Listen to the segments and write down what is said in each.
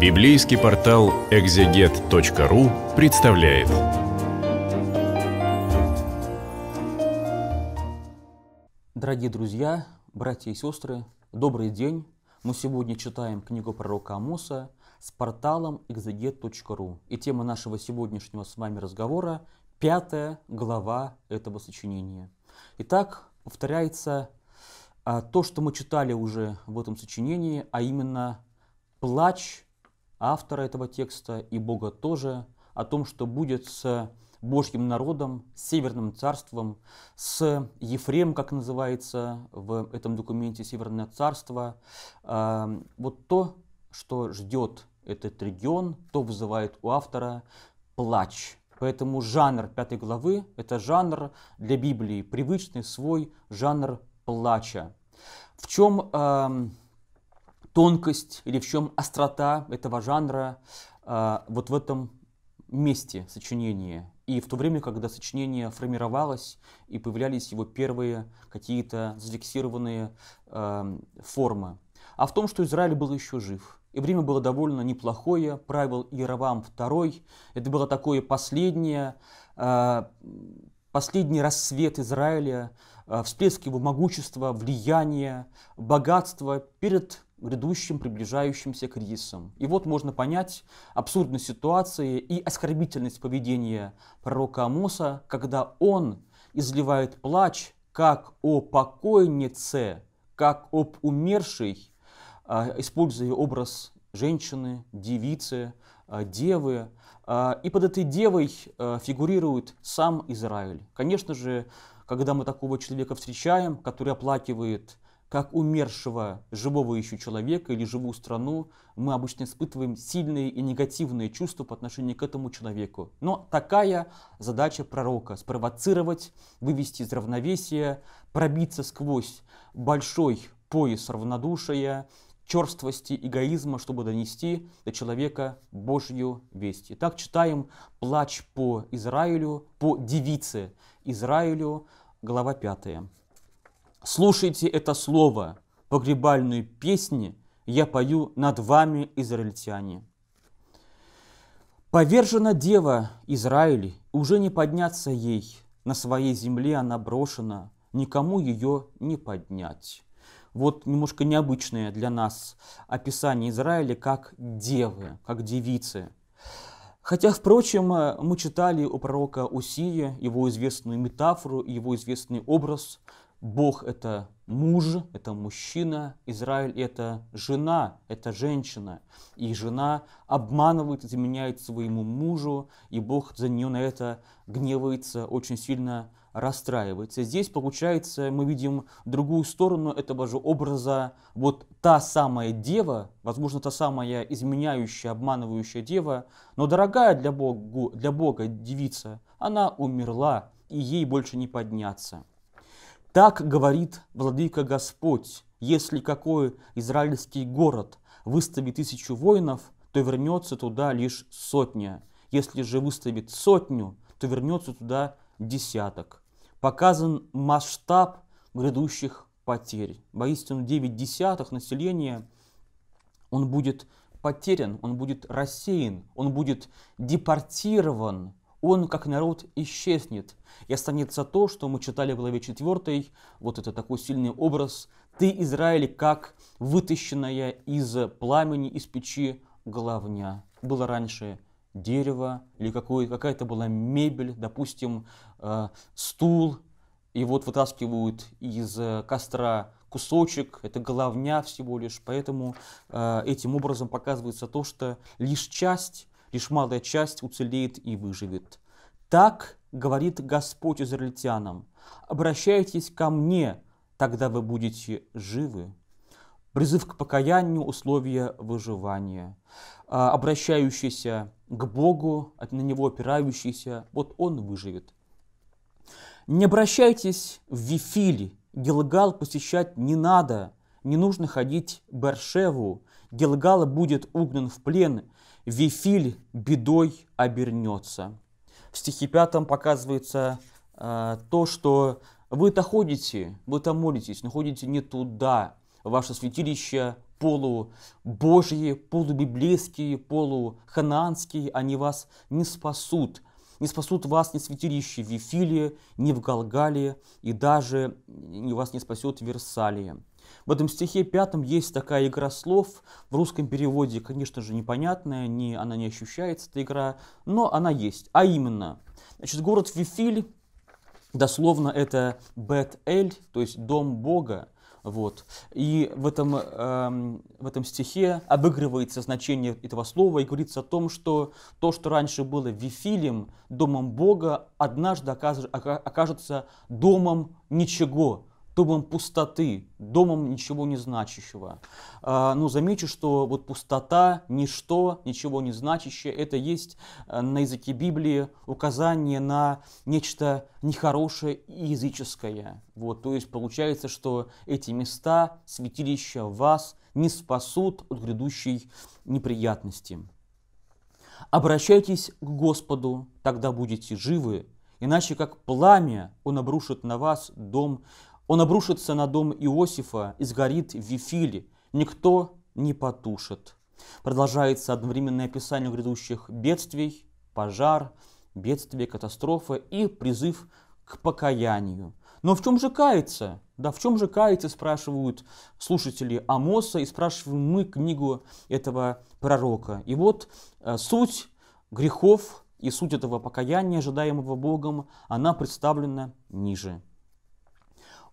Библейский портал экзегет.ру представляет. Дорогие друзья, братья и сестры, добрый день. Мы сегодня читаем книгу пророка Амоса с порталом экзегет.ру. И тема нашего сегодняшнего с вами разговора – пятая глава этого сочинения. Итак, повторяется а, то, что мы читали уже в этом сочинении, а именно плач автора этого текста и Бога тоже, о том, что будет с Божьим народом, с Северным царством, с Ефрем, как называется в этом документе Северное царство. А, вот то, что ждет этот регион, то вызывает у автора плач. Поэтому жанр пятой главы – это жанр для Библии, привычный свой жанр плача. В чем тонкость или в чем острота этого жанра э, вот в этом месте сочинения. И в то время, когда сочинение формировалось и появлялись его первые какие-то зафиксированные э, формы. А в том, что Израиль был еще жив. И время было довольно неплохое, правил Иеровам II. Это было такое последнее, э, последний рассвет Израиля, всплеск его могущества, влияния, богатства перед грядущим приближающимся кризисом. И вот можно понять абсурдность ситуации и оскорбительность поведения пророка Амоса, когда он изливает плач как о покойнице, как об умершей, а, используя образ женщины, девицы, а, девы. А, и под этой девой фигурирует сам Израиль. Конечно же, когда мы такого человека встречаем, который оплакивает как умершего живого еще человека или живую страну, мы обычно испытываем сильные и негативные чувства по отношению к этому человеку. Но такая задача пророка – спровоцировать, вывести из равновесия, пробиться сквозь большой пояс равнодушия, черствости, эгоизма, чтобы донести до человека Божью весть. Итак, читаем «Плач по Израилю», по девице Израилю, глава 5. Слушайте это слово, погребальную песни я пою над вами, израильтяне. Повержена дева Израиль, уже не подняться ей, на своей земле она брошена, никому ее не поднять. Вот немножко необычное для нас описание Израиля как девы, как девицы. Хотя, впрочем, мы читали у пророка Усия его известную метафору, его известный образ Бог – это муж, это мужчина, Израиль – это жена, это женщина. И жена обманывает, изменяет своему мужу, и Бог за нее на это гневается, очень сильно расстраивается. Здесь, получается, мы видим другую сторону этого же образа. Вот та самая дева, возможно, та самая изменяющая, обманывающая дева, но дорогая для, Богу, для Бога девица, она умерла, и ей больше не подняться. Так говорит владыка Господь, если какой израильский город выставит тысячу воинов, то вернется туда лишь сотня. Если же выставит сотню, то вернется туда десяток. Показан масштаб грядущих потерь. Воистину 9 десятых населения, он будет потерян, он будет рассеян, он будет депортирован он, как народ, исчезнет, и останется то, что мы читали в главе 4, вот это такой сильный образ, «Ты, Израиль, как вытащенная из пламени, из печи головня». Было раньше дерево или какая-то была мебель, допустим, э, стул, и вот вытаскивают из э, костра кусочек, это головня всего лишь, поэтому э, этим образом показывается то, что лишь часть лишь малая часть уцелеет и выживет. Так говорит Господь израильтянам, обращайтесь ко мне, тогда вы будете живы. Призыв к покаянию – условия выживания. А, обращающийся к Богу, на Него опирающийся, вот он выживет. Не обращайтесь в Вифиль, Гилгал посещать не надо, не нужно ходить в Бершеву, Гилгал будет угнан в плен, Вифиль бедой обернется. В стихе пятом показывается э, то, что вы-то ходите, вы-то молитесь, но ходите не туда. Ваше святилище полубожьи, полубиблейские, полуханаанские, они вас не спасут. Не спасут вас ни святилище в Вифиле, ни в Галгале, и даже вас не спасет Версалия. В этом стихе пятом есть такая игра слов, в русском переводе, конечно же, непонятная, не, она не ощущается, эта игра, но она есть. А именно, значит, город Вифиль, дословно это Бет-Эль, то есть дом Бога, вот. И в этом, эм, в этом стихе обыгрывается значение этого слова и говорится о том, что то, что раньше было Вифилем, домом Бога, однажды окажется домом ничего, домом пустоты, домом ничего не значащего. А, но замечу, что вот пустота, ничто, ничего не значащее, это есть э, на языке Библии указание на нечто нехорошее и языческое. Вот, то есть получается, что эти места, святилища вас не спасут от грядущей неприятности. Обращайтесь к Господу, тогда будете живы, иначе как пламя Он обрушит на вас дом он обрушится на дом Иосифа и сгорит в Вифиле. Никто не потушит. Продолжается одновременное описание грядущих бедствий, пожар, бедствия, катастрофа и призыв к покаянию. Но в чем же каяться? Да, в чем же каяться, спрашивают слушатели Амоса и спрашиваем мы книгу этого пророка. И вот э, суть грехов и суть этого покаяния, ожидаемого Богом, она представлена ниже.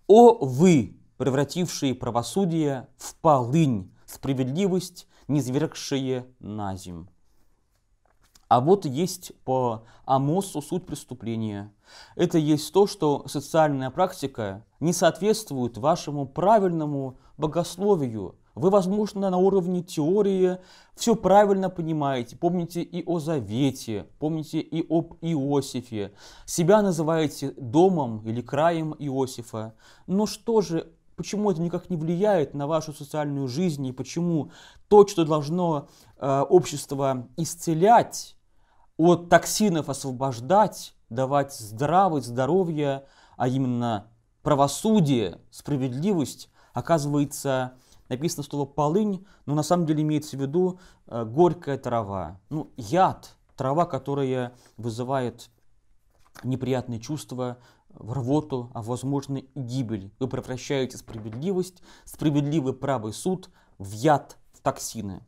«О вы, превратившие правосудие в полынь, справедливость, низвергшие на земь». А вот есть по Амосу суть преступления. Это есть то, что социальная практика не соответствует вашему правильному богословию – вы, возможно, на уровне теории все правильно понимаете, помните и о Завете, помните и об Иосифе, себя называете домом или краем Иосифа. Но что же, почему это никак не влияет на вашу социальную жизнь и почему то, что должно э, общество исцелять, от токсинов освобождать, давать здравость, здоровье, а именно правосудие, справедливость, оказывается написано слово полынь, но на самом деле имеется в виду э, горькая трава, ну, яд, трава, которая вызывает неприятные чувства, в рвоту, а возможно гибель. Вы превращаете справедливость, справедливый правый суд в яд, в токсины.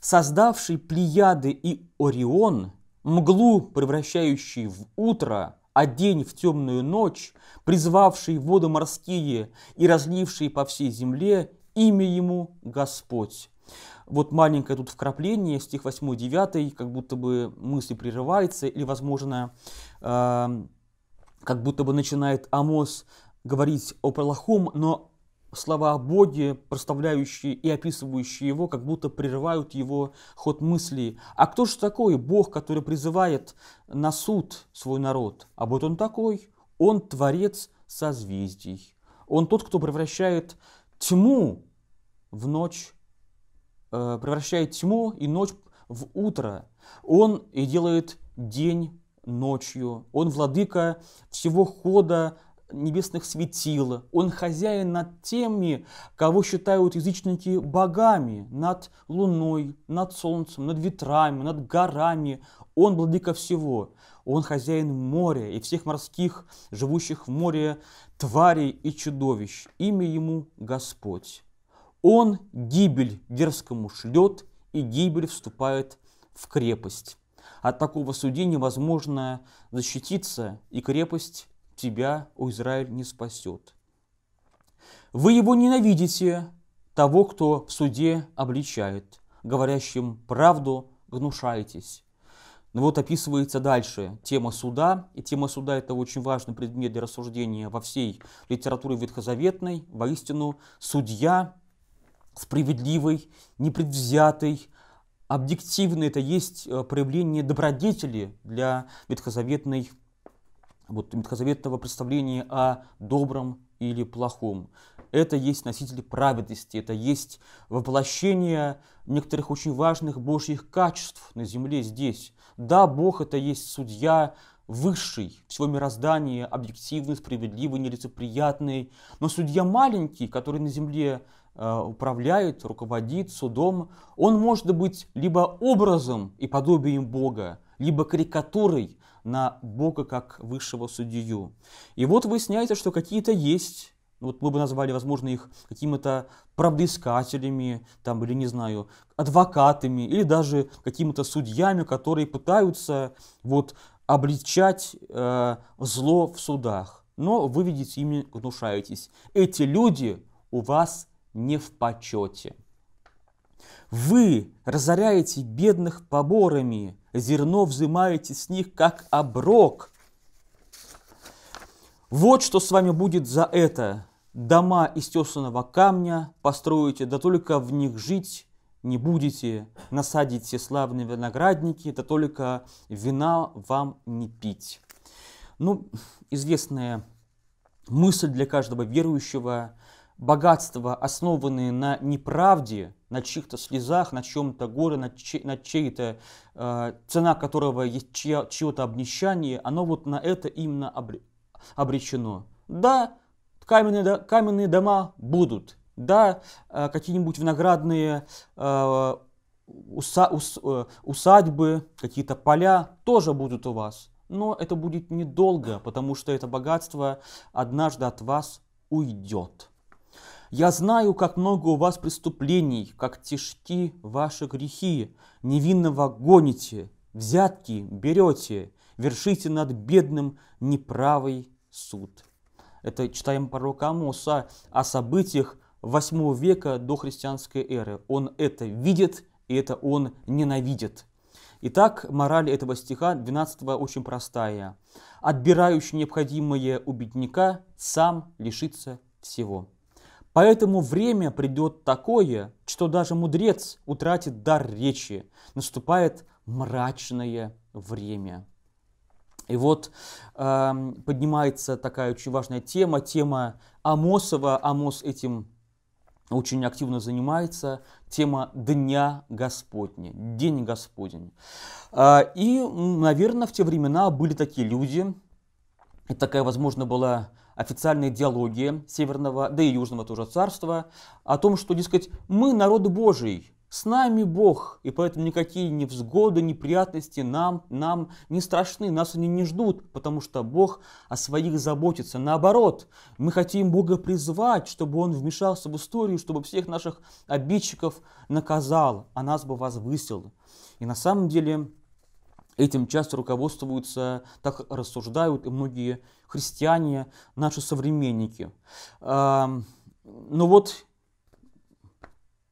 Создавший Плеяды и Орион, мглу, превращающий в утро, а день в темную ночь, призвавший воды морские и разливший по всей земле имя ему Господь. Вот маленькое тут вкрапление, стих 8-9, как будто бы мысли прерывается, или, возможно, э, как будто бы начинает Амос говорить о Пролохом, но слова о Боге, проставляющие и описывающие его, как будто прерывают его ход мыслей. А кто же такой Бог, который призывает на суд свой народ? А вот он такой, он творец созвездий. Он тот, кто превращает тьму в ночь, э, превращает тьму и ночь в утро. Он и делает день ночью. Он владыка всего хода небесных светил. Он хозяин над теми, кого считают язычники богами, над луной, над солнцем, над ветрами, над горами. Он владыка всего. Он хозяин моря и всех морских, живущих в море, тварей и чудовищ. Имя ему Господь. Он гибель дерзкому шлет, и гибель вступает в крепость. От такого судей невозможно защититься, и крепость тебя, о Израиль, не спасет. Вы его ненавидите, того, кто в суде обличает, говорящим правду гнушаетесь. Ну вот описывается дальше тема суда, и тема суда – это очень важный предмет для рассуждения во всей литературе ветхозаветной. Воистину, судья справедливый, непредвзятый, объективный – это есть э, проявление добродетели для ветхозаветной вот ветхозаветного представления о добром или плохом. Это есть носители праведности, это есть воплощение некоторых очень важных божьих качеств на земле здесь. Да, Бог это есть судья высший всего мироздания, объективный, справедливый, нелицеприятный, но судья маленький, который на земле э, управляет, руководит судом, он может быть либо образом и подобием Бога, либо карикатурой, на Бога как высшего судью. И вот выясняется, что какие-то есть вот мы бы назвали, возможно, их какими-то правдоискателями, там, или, не знаю, адвокатами, или даже какими-то судьями, которые пытаются вот обличать э, зло в судах. Но вы, видите, ими гнушаетесь. Эти люди у вас не в почете. Вы разоряете бедных поборами, зерно взимаете с них как оброк. Вот что с вами будет за это. Дома из тесаного камня построите, да только в них жить не будете. Насадите славные виноградники, да только вина вам не пить. Ну, известная мысль для каждого верующего – богатства, основанные на неправде, на чьих-то слезах, на чем-то горе, на, чь- на чьей-то, э, цена которого есть чье- чье-то обнищание, оно вот на это именно обре- обречено. Да, каменные, каменные дома будут, да, э, какие-нибудь виноградные э, уса- ус- э, усадьбы, какие-то поля тоже будут у вас, но это будет недолго, потому что это богатство однажды от вас уйдет. Я знаю, как много у вас преступлений, как тяжки ваши грехи. Невинного гоните, взятки берете, вершите над бедным неправый суд. Это читаем пророка Амоса о событиях 8 века до христианской эры. Он это видит, и это он ненавидит. Итак, мораль этого стиха 12 очень простая. «Отбирающий необходимое у бедняка сам лишится всего». Поэтому время придет такое, что даже мудрец утратит дар речи. Наступает мрачное время. И вот э, поднимается такая очень важная тема, тема Амосова. Амос этим очень активно занимается тема Дня Господня, День Господень. А, и, наверное, в те времена были такие люди, и такая, возможно, была официальной идеологии Северного, да и Южного тоже царства, о том, что, дескать, мы народ Божий, с нами Бог, и поэтому никакие невзгоды, неприятности нам, нам не страшны, нас они не ждут, потому что Бог о своих заботится. Наоборот, мы хотим Бога призвать, чтобы Он вмешался в историю, чтобы всех наших обидчиков наказал, а нас бы возвысил. И на самом деле Этим часто руководствуются, так рассуждают и многие христиане, наши современники. Но ну вот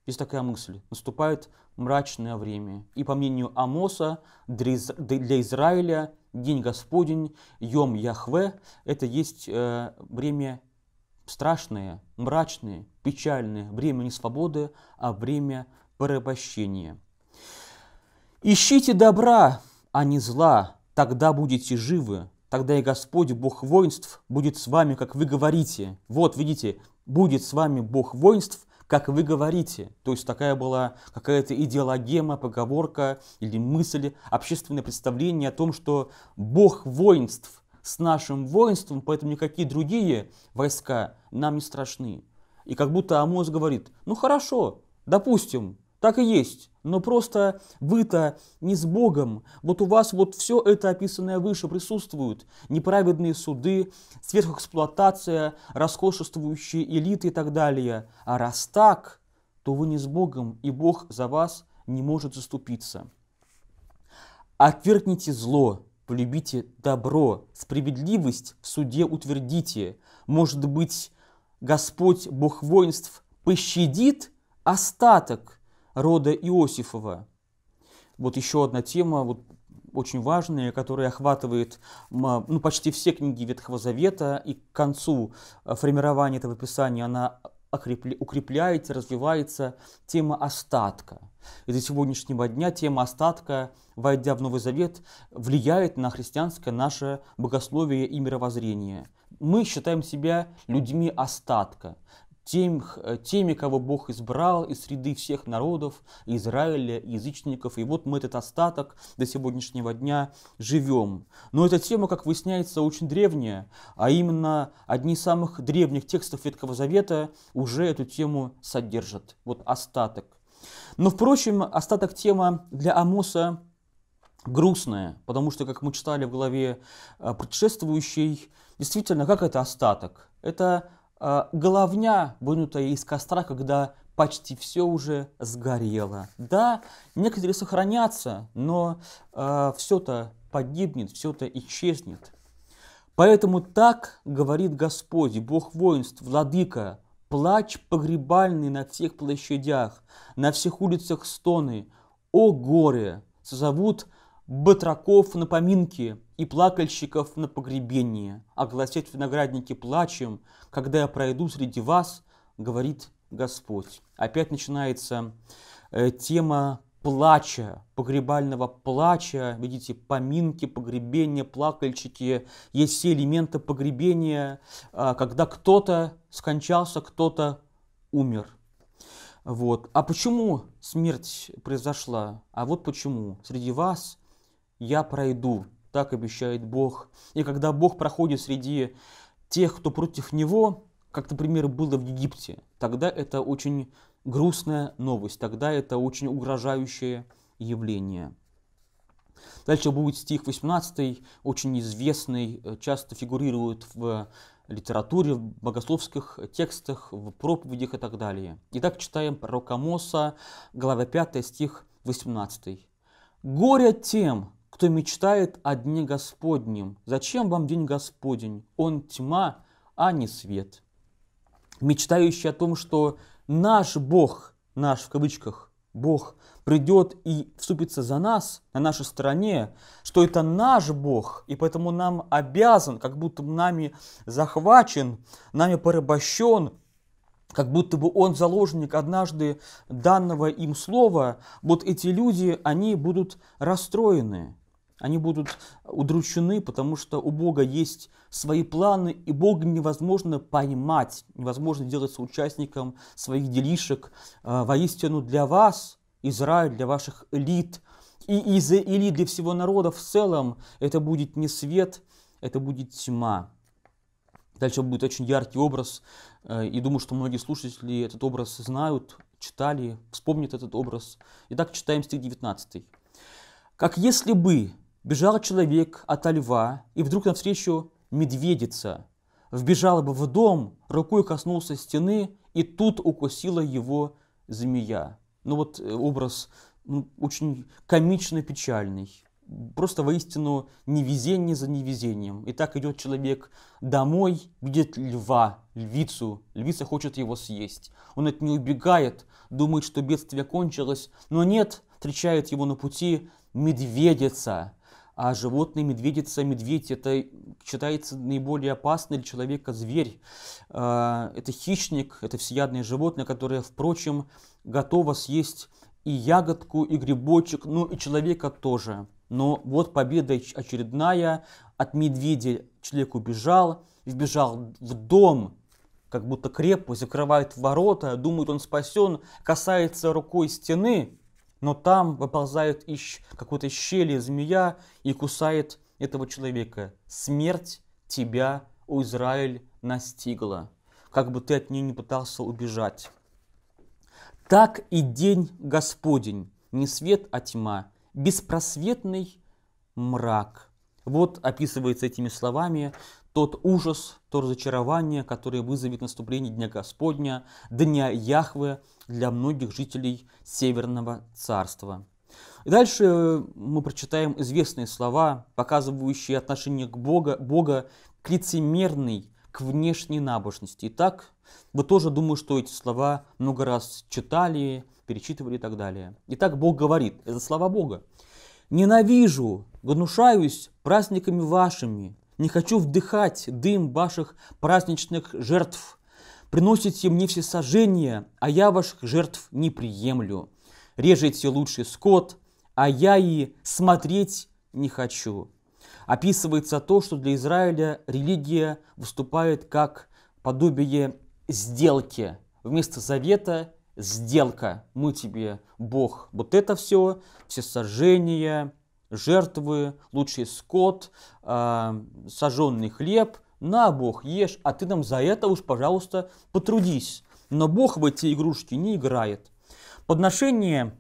есть такая мысль. Наступает мрачное время. И по мнению Амоса, для Израиля День Господень, Йом Яхве, это есть э, время страшное, мрачное, печальное, время не свободы, а время порабощения. «Ищите добра, а не зла, тогда будете живы, тогда и Господь, Бог воинств, будет с вами, как вы говорите. Вот, видите, будет с вами Бог воинств, как вы говорите. То есть такая была какая-то идеологема, поговорка или мысль, общественное представление о том, что Бог воинств с нашим воинством, поэтому никакие другие войска нам не страшны. И как будто Амос говорит, ну хорошо, допустим, так и есть. Но просто вы-то не с Богом. Вот у вас вот все это описанное выше присутствует. Неправедные суды, сверхэксплуатация, роскошествующие элиты и так далее. А раз так, то вы не с Богом, и Бог за вас не может заступиться. Отвергните зло, полюбите добро, справедливость в суде утвердите. Может быть, Господь, Бог воинств, пощадит остаток – рода Иосифова. Вот еще одна тема, вот очень важная, которая охватывает, ну, почти все книги Ветхого Завета, и к концу э, формирования этого писания она укрепляется, развивается тема остатка. И до сегодняшнего дня тема остатка, войдя в Новый Завет, влияет на христианское наше богословие и мировоззрение. Мы считаем себя людьми остатка тем, э, теми, кого Бог избрал из среды всех народов, Израиля, язычников. И вот мы этот остаток до сегодняшнего дня живем. Но эта тема, как выясняется, очень древняя, а именно одни из самых древних текстов Ветхого Завета уже эту тему содержат. Вот остаток. Но, впрочем, остаток тема для Амоса грустная, потому что, как мы читали в главе э, предшествующей, действительно, как это остаток? Это а, головня, вынутая из костра, когда почти все уже сгорело. Да, некоторые сохранятся, но э, а, все-то погибнет, все-то исчезнет. Поэтому так говорит Господь, Бог воинств, Владыка, плач погребальный на всех площадях, на всех улицах стоны, о горе, созовут батраков на поминки, и плакальщиков на погребение, огласять виноградники плачем, когда я пройду среди вас, говорит Господь. Опять начинается э, тема плача, погребального плача, видите, поминки, погребения, плакальщики, есть все элементы погребения, а, когда кто-то скончался, кто-то умер. Вот. А почему смерть произошла? А вот почему. Среди вас я пройду, так обещает Бог. И когда Бог проходит среди тех, кто против него, как, например, было в Египте, тогда это очень грустная новость, тогда это очень угрожающее явление. Дальше будет стих 18, очень известный, э, часто фигурирует в литературе, в богословских текстах, в проповедях и так далее. Итак, читаем пророка Моса, глава 5, стих 18. «Горе тем, кто мечтает о дне Господнем. Зачем вам день Господень? Он тьма, а не свет. Мечтающий о том, что наш Бог, наш в кавычках, Бог придет и вступится за нас, на нашей стороне, что это наш Бог, и поэтому нам обязан, как будто нами захвачен, нами порабощен, как будто бы он заложник однажды данного им слова, вот эти люди, они будут расстроены они будут удручены, потому что у Бога есть свои планы, и Бога невозможно понимать, невозможно делаться участником своих делишек. А, воистину для вас, Израиль, для ваших элит, и из элит для всего народа в целом, это будет не свет, это будет тьма. Дальше будет очень яркий образ, э, и думаю, что многие слушатели этот образ знают, читали, вспомнят этот образ. Итак, читаем стих 19. «Как если бы Бежал человек от льва, и вдруг навстречу медведица. Вбежала бы в дом, рукой коснулся стены, и тут укусила его змея. Ну вот э, образ ну, очень комичный, печальный. Просто воистину невезение за невезением. И так идет человек домой, видит льва, львицу. Львица хочет его съесть. Он от нее убегает, думает, что бедствие кончилось. Но нет, встречает его на пути медведица. А животные, медведица, медведь, это считается наиболее опасный для человека зверь. А, это хищник, это всеядное животное, которое, впрочем, готово съесть и ягодку, и грибочек, ну и человека тоже. Но вот победа очередная, от медведя человек убежал, вбежал в дом, как будто крепость, закрывает ворота, думает он спасен, касается рукой стены, но там выползает из какой-то щели змея и кусает этого человека. Смерть тебя, у Израиль, настигла, как бы ты от нее не пытался убежать. Так и день Господень, не свет, а тьма, беспросветный мрак. Вот описывается этими словами тот ужас, то разочарование, которое вызовет наступление Дня Господня, Дня Яхве для многих жителей Северного Царства. И дальше э, мы прочитаем известные слова, показывающие отношение к Бога, Бога к лицемерной, к внешней набожности. Итак, вы тоже, думаю, что эти слова много раз читали, перечитывали и так далее. Итак, Бог говорит, это слова Бога. «Ненавижу, гнушаюсь праздниками вашими, не хочу вдыхать дым ваших праздничных жертв. Приносите мне все сожжения, а я ваших жертв не приемлю. Режете лучший скот, а я и смотреть не хочу. Описывается то, что для Израиля религия выступает как подобие сделки. Вместо завета сделка. Мы тебе, Бог, вот это все, все сожжения, жертвы, лучший скот, э, а, сожженный хлеб. На, Бог, ешь, а ты нам за это уж, пожалуйста, потрудись. Но Бог в эти игрушки не играет. Подношение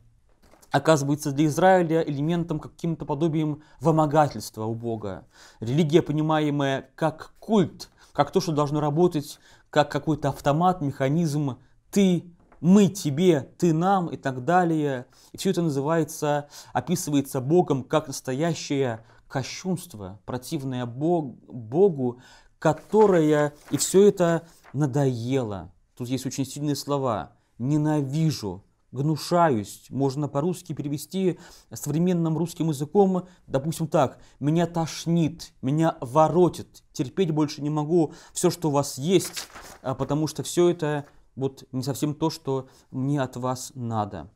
оказывается для Израиля элементом каким-то подобием вымогательства у Бога. Религия, понимаемая как культ, как то, что должно работать, как какой-то автомат, механизм, ты мы тебе, ты нам и так далее. И все это называется, описывается Богом как настоящее кощунство, противное Бог, Богу, которое и все это надоело. Тут есть очень сильные слова. Ненавижу, гнушаюсь. Можно по-русски перевести современным русским языком, допустим так, меня тошнит, меня воротит, терпеть больше не могу все, что у вас есть, а потому что все это вот не совсем то, что мне от вас надо.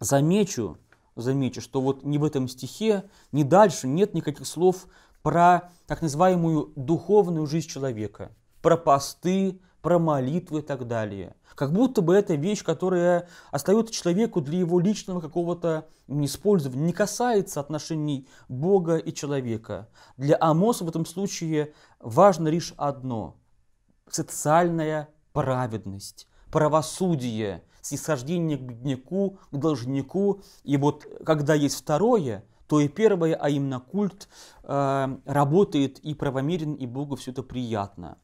Замечу, замечу, что вот ни в этом стихе, ни дальше нет никаких слов про так называемую духовную жизнь человека, про посты, про молитвы и так далее. Как будто бы это вещь, которая остается человеку для его личного какого-то использования, не касается отношений Бога и человека. Для Амоса в этом случае важно лишь одно – социальная праведность, правосудие, снисхождение к бедняку, к должнику. И вот когда есть второе, то и первое, а именно культ, э, работает и правомерен, и Богу все это приятно.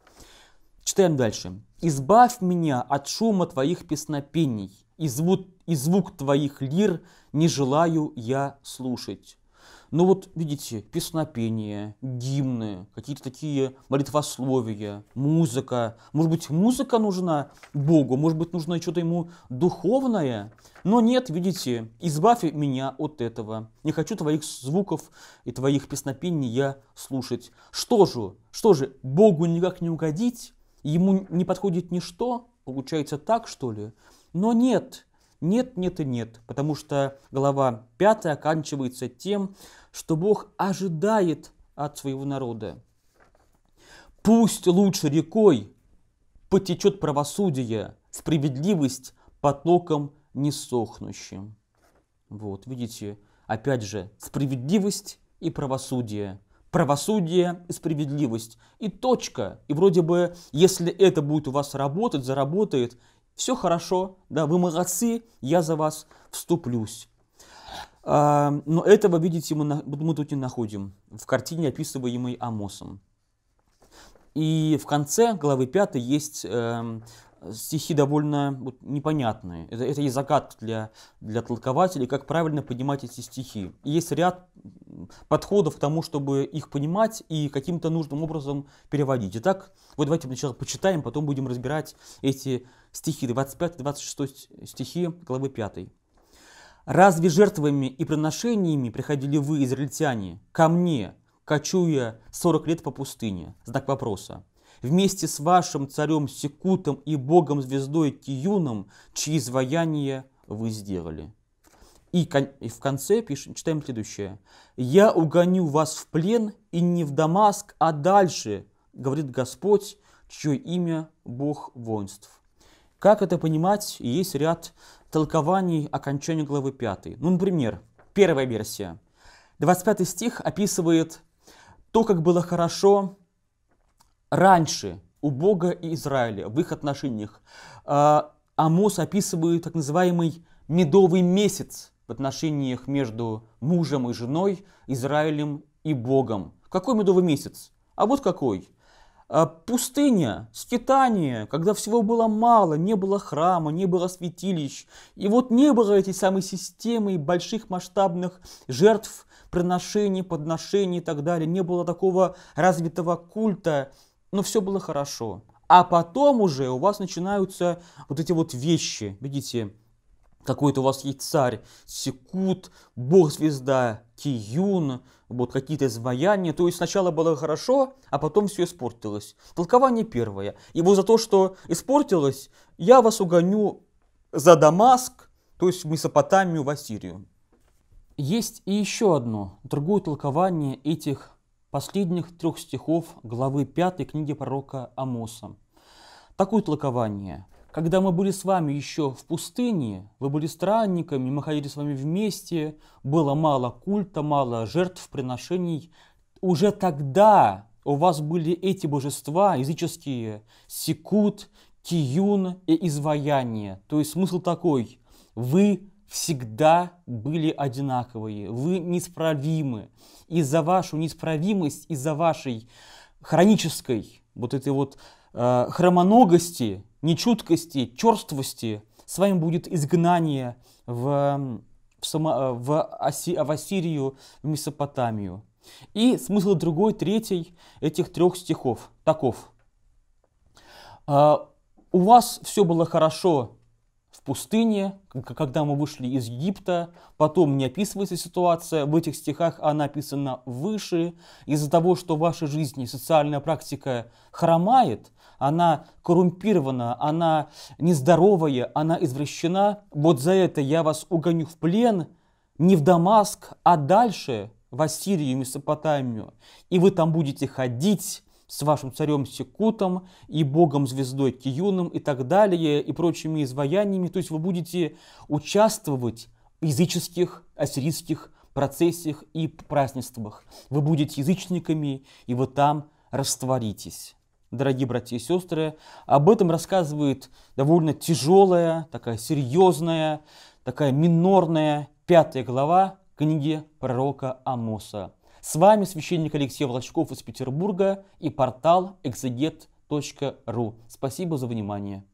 Читаем дальше. «Избавь меня от шума твоих песнопений, и звук, и звук твоих лир не желаю я слушать». Но ну вот, видите, песнопения, гимны, какие-то такие молитвословия, музыка. Может быть, музыка нужна Богу, может быть, нужно что-то ему духовное. Но нет, видите, избавь меня от этого. Не хочу твоих звуков и твоих песнопений я слушать. Что же, что же, Богу никак не угодить? Ему не подходит ничто? Получается так, что ли? Но нет, нет, нет и нет, потому что глава 5 оканчивается тем, что Бог ожидает от своего народа. Пусть лучше рекой потечет правосудие, справедливость потоком несохнущим. Вот, видите, опять же, справедливость и правосудие. Правосудие и справедливость. И точка. И вроде бы, если это будет у вас работать, заработает, все хорошо, да, вы молодцы, я за вас вступлюсь. А, но этого, видите, мы, мы тут не находим в картине, описываемой Амосом. И в конце главы 5 есть эм, стихи довольно вот, непонятные. Это, это и загадка для, для толкователей, как правильно понимать эти стихи. И есть ряд подходов к тому, чтобы их понимать и каким-то нужным образом переводить. Итак, вот давайте сначала почитаем, потом будем разбирать эти стихи, 25-26 стихи главы 5. «Разве жертвами и приношениями приходили вы, израильтяне, ко мне, кочуя 40 лет по пустыне?» Знак вопроса вместе с вашим царем Секутом и богом звездой Тиюном, чьи изваяния вы сделали. И, в конце пишем, читаем следующее. «Я угоню вас в плен и не в Дамаск, а дальше, говорит Господь, чье имя Бог воинств». Как это понимать? Есть ряд толкований окончания главы 5. Ну, например, первая версия. 25 стих описывает то, как было хорошо раньше у Бога и Израиля в их отношениях. А, Амос описывает так называемый медовый месяц в отношениях между мужем и женой, Израилем и Богом. Какой медовый месяц? А вот какой. А, пустыня, скитание, когда всего было мало, не было храма, не было святилищ. И вот не было этой самой системы больших масштабных жертв, приношений, подношений и так далее. Не было такого развитого культа, но все было хорошо. А потом уже у вас начинаются вот эти вот вещи, видите, какой-то у вас есть царь, Секут, бог-звезда, Киюн, вот какие-то изваяния. То есть сначала было хорошо, а потом все испортилось. Толкование первое. И вот за то, что испортилось, я вас угоню за Дамаск, то есть в Месопотамию, в Ассирию. Есть и еще одно, другое толкование этих последних трех стихов главы 5 книги пророка Амоса. Такое толкование. «Когда мы были с вами еще в пустыне, вы были странниками, мы ходили с вами вместе, было мало культа, мало жертв, приношений. Уже тогда у вас были эти божества, языческие, секут, киюн и изваяние». То есть смысл такой – вы всегда были одинаковые. Вы неисправимы. И за вашу неисправимость, из-за вашей хронической вот этой вот э, хромоногости, нечуткости, черствости, с вами будет изгнание в, в, само, э, в, Оси, в Ассирию, в Месопотамию. И смысл другой, третий этих трех стихов таков. Э, у вас все было хорошо пустыне, когда мы вышли из Египта. Потом не описывается ситуация, в этих стихах она описана выше. Из-за того, что в вашей жизни социальная практика хромает, она коррумпирована, она нездоровая, она извращена. Вот за это я вас угоню в плен, не в Дамаск, а дальше в Ассирию и Месопотамию. И вы там будете ходить, с вашим царем Секутом и богом-звездой Киюном и так далее, и прочими изваяниями. То есть вы будете участвовать в языческих, ассирийских процессиях и празднествах. Вы будете язычниками, и вы там растворитесь. Дорогие братья и сестры, об этом рассказывает довольно тяжелая, такая серьезная, такая минорная пятая глава книги пророка Амоса. С вами священник Алексей Волочков из Петербурга и портал exeget.ru. Спасибо за внимание.